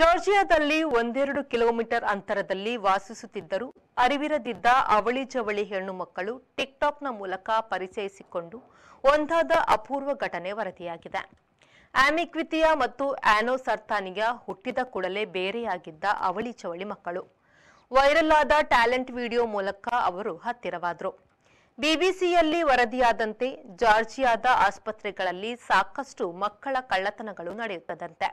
ಜಾರ್ಜಿಯಾದಲ್ಲಿ ಒಂದೆರಡು ಕಿಲೋಮೀಟರ್ ಅಂತರದಲ್ಲಿ ವಾಸಿಸುತ್ತಿದ್ದರು ಅರಿವಿರದಿದ್ದ ಅವಳಿ ಜವಳಿ ಹೆಣ್ಣು ಮಕ್ಕಳು ಟಿಕ್ಟಾಕ್ನ ಮೂಲಕ ಪರಿಚಯಿಸಿಕೊಂಡು ಒಂದಾದ ಅಪೂರ್ವ ಘಟನೆ ವರದಿಯಾಗಿದೆ ಆಮಿಕ್ವಿತಿಯಾ ಮತ್ತು ಆನೋ ಹುಟ್ಟಿದ ಕೂಡಲೇ ಬೇರೆಯಾಗಿದ್ದ ಅವಳಿ ಚವಳಿ ಮಕ್ಕಳು ವೈರಲ್ ಆದ ಟ್ಯಾಲೆಂಟ್ ವಿಡಿಯೋ ಮೂಲಕ ಅವರು ಹತ್ತಿರವಾದರು ಬಿಬಿಸಿಯಲ್ಲಿ ವರದಿಯಾದಂತೆ ಜಾರ್ಜಿಯಾದ ಆಸ್ಪತ್ರೆಗಳಲ್ಲಿ ಸಾಕಷ್ಟು ಮಕ್ಕಳ ಕಳ್ಳತನಗಳು ನಡೆಯುತ್ತದಂತೆ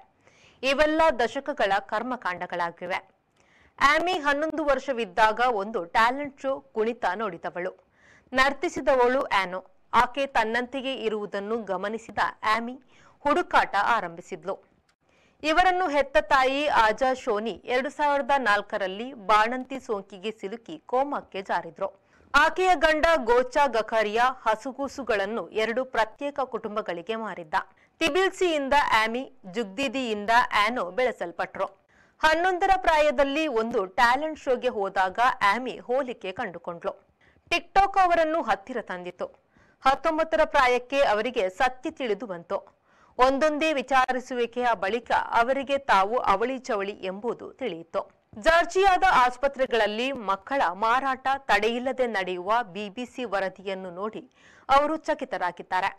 ಇವೆಲ್ಲ ದಶಕಗಳ ಕರ್ಮಕಾಂಡಗಳಾಗಿವೆ ಆಮಿ ಹನ್ನೊಂದು ವರ್ಷವಿದ್ದಾಗ ಒಂದು ಟ್ಯಾಲೆಂಟ್ ಶೋ ಕುಣಿತ ನೋಡಿದವಳು ನರ್ತಿಸಿದವಳು ಆನೋ ಆಕೆ ತನ್ನಂತೆಯೇ ಇರುವುದನ್ನು ಗಮನಿಸಿದ ಆಮಿ ಹುಡುಕಾಟ ಆರಂಭಿಸಿದ್ಲು ಇವರನ್ನು ಹೆತ್ತ ತಾಯಿ ಆಜಾ ಶೋನಿ ಎರಡು ಸಾವಿರದ ನಾಲ್ಕರಲ್ಲಿ ಬಾಣಂತಿ ಸೋಂಕಿಗೆ ಸಿಲುಕಿ ಕೋಮಕ್ಕೆ ಜಾರಿದ್ರು ಆಕೆಯ ಗಂಡ ಗೋಚಾ ಗಖರಿಯಾ ಹಸುಗೂಸುಗಳನ್ನು ಎರಡು ಪ್ರತ್ಯೇಕ ಕುಟುಂಬಗಳಿಗೆ ಮಾರಿದ್ದ ತಿಬಿಲ್ಸಿಯಿಂದ ಆಮಿ ಜುಗ್ದಿದಿಯಿಂದ ಆನೋ ಬೆಳೆಸಲ್ಪಟ್ರು ಹನ್ನೊಂದರ ಪ್ರಾಯದಲ್ಲಿ ಒಂದು ಟ್ಯಾಲೆಂಟ್ ಶೋಗೆ ಹೋದಾಗ ಆಮಿ ಹೋಲಿಕೆ ಕಂಡುಕೊಂಡ್ಲು ಟಿಕ್ಟಾಕ್ ಅವರನ್ನು ಹತ್ತಿರ ತಂದಿತು ಹತ್ತೊಂಬತ್ತರ ಪ್ರಾಯಕ್ಕೆ ಅವರಿಗೆ ಸತ್ಯ ತಿಳಿದು ಬಂತು ಒಂದೊಂದೇ ವಿಚಾರಿಸುವಿಕೆಯ ಬಳಿಕ ಅವರಿಗೆ ತಾವು ಅವಳಿ ಚವಳಿ ಎಂಬುದು ತಿಳಿಯಿತು ಜಾರ್ಜಿಯಾದ ಆಸ್ಪತ್ರೆಗಳಲ್ಲಿ ಮಕ್ಕಳ ಮಾರಾಟ ತಡೆಯಿಲ್ಲದೆ ನಡೆಯುವ ಬಿಬಿಸಿ ವರದಿಯನ್ನು ನೋಡಿ ಅವರು ಚಕಿತರಾಗಿದ್ದಾರೆ